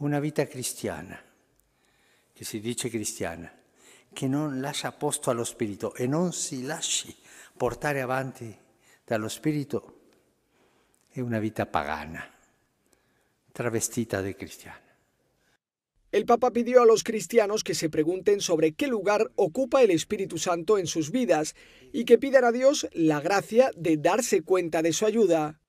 una vida cristiana, que si dice cristiana, que che non puesto posto Espíritu Spirito e non si lasci portare avanti dallo Espíritu, es una vida pagana, travestita de cristiana. El Papa pidió a los cristianos que se pregunten sobre qué lugar ocupa el Espíritu Santo en sus vidas y que pidan a Dios la gracia de darse cuenta de su ayuda.